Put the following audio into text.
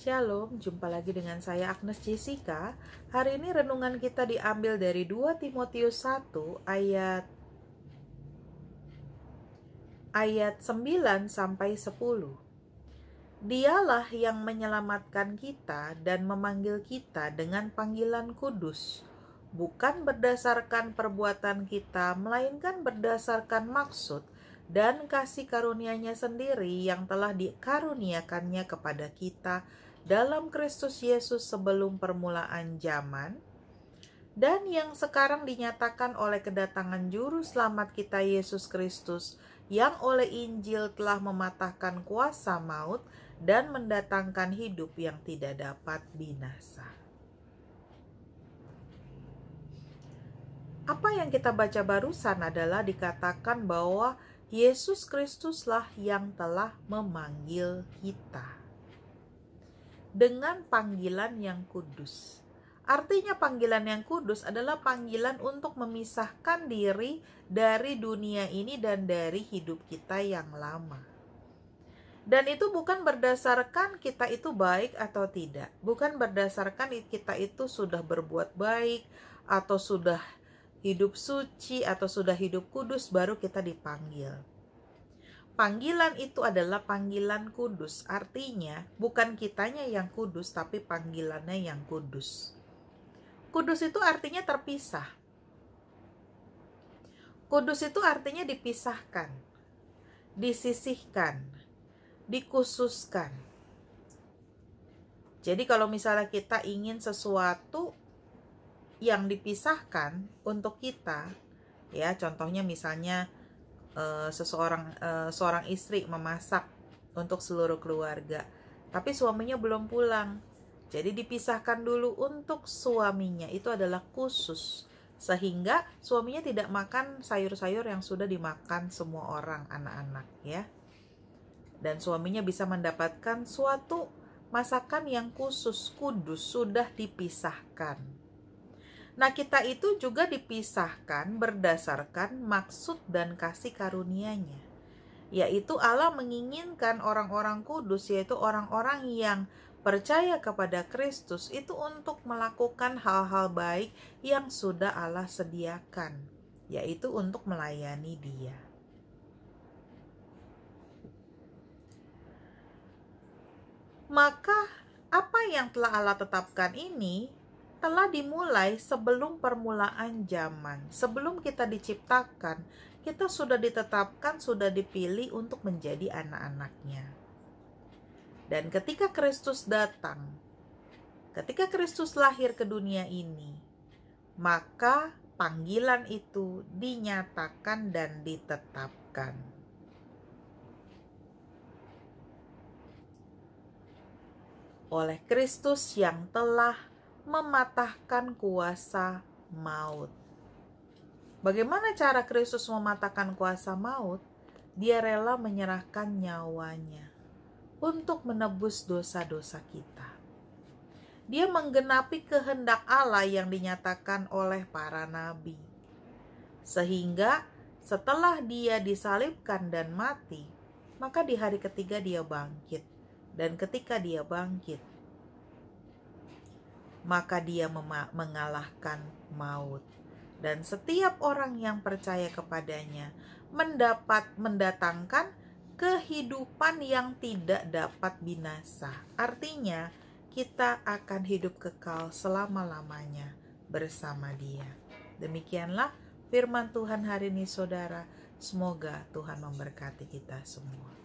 Shalom, jumpa lagi dengan saya Agnes Jessica. Hari ini renungan kita diambil dari 2 Timotius 1 ayat ayat 9 sampai 10. Dialah yang menyelamatkan kita dan memanggil kita dengan panggilan kudus, bukan berdasarkan perbuatan kita, melainkan berdasarkan maksud dan kasih karunia-Nya sendiri yang telah dikaruniakannya kepada kita dalam Kristus Yesus sebelum permulaan zaman, dan yang sekarang dinyatakan oleh kedatangan Juru Selamat kita Yesus Kristus, yang oleh Injil telah mematahkan kuasa maut dan mendatangkan hidup yang tidak dapat binasa. Apa yang kita baca barusan adalah dikatakan bahwa Yesus Kristuslah yang telah memanggil kita dengan panggilan yang kudus. Artinya panggilan yang kudus adalah panggilan untuk memisahkan diri dari dunia ini dan dari hidup kita yang lama. Dan itu bukan berdasarkan kita itu baik atau tidak, bukan berdasarkan kita itu sudah berbuat baik atau sudah hidup suci atau sudah hidup kudus baru kita dipanggil panggilan itu adalah panggilan kudus. Artinya, bukan kitanya yang kudus, tapi panggilannya yang kudus. Kudus itu artinya terpisah. Kudus itu artinya dipisahkan, disisihkan, dikhususkan. Jadi kalau misalnya kita ingin sesuatu yang dipisahkan untuk kita, ya contohnya misalnya Eh, seseorang uh, seorang istri memasak untuk seluruh keluarga, tapi suaminya belum pulang. Jadi dipisahkan dulu untuk suaminya itu adalah khusus sehingga suaminya tidak makan sayur-sayur yang sudah dimakan semua orang anak-anak ya. Dan suaminya bisa mendapatkan suatu masakan yang khusus kudus sudah dipisahkan. Nah, kita itu juga dipisahkan berdasarkan maksud dan kasih karunia-Nya, yaitu Allah menginginkan orang-orang kudus, yaitu orang-orang yang percaya kepada Kristus, itu untuk melakukan hal-hal baik yang sudah Allah sediakan, yaitu untuk melayani Dia. Maka, apa yang telah Allah tetapkan ini telah dimulai sebelum permulaan zaman. Sebelum kita diciptakan, kita sudah ditetapkan, sudah dipilih untuk menjadi anak-anaknya. Dan ketika Kristus datang, ketika Kristus lahir ke dunia ini, maka panggilan itu dinyatakan dan ditetapkan. Oleh Kristus yang telah mematahkan kuasa maut. Bagaimana cara Kristus mematahkan kuasa maut? Dia rela menyerahkan nyawanya untuk menebus dosa-dosa kita. Dia menggenapi kehendak Allah yang dinyatakan oleh para nabi. Sehingga setelah dia disalibkan dan mati, maka di hari ketiga dia bangkit. Dan ketika dia bangkit, maka dia mengalahkan maut. Dan setiap orang yang percaya kepadanya mendapat mendatangkan kehidupan yang tidak dapat binasa. Artinya, kita akan hidup kekal selama-lamanya bersama Dia. Demikianlah firman Tuhan hari ini, saudara. Semoga Tuhan memberkati kita semua.